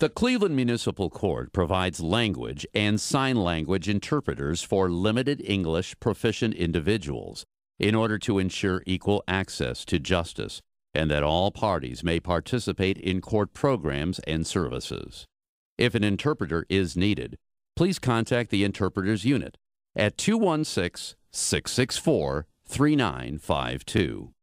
The Cleveland Municipal Court provides language and sign language interpreters for limited English proficient individuals in order to ensure equal access to justice and that all parties may participate in court programs and services. If an interpreter is needed, please contact the Interpreters Unit at 216 664 3952.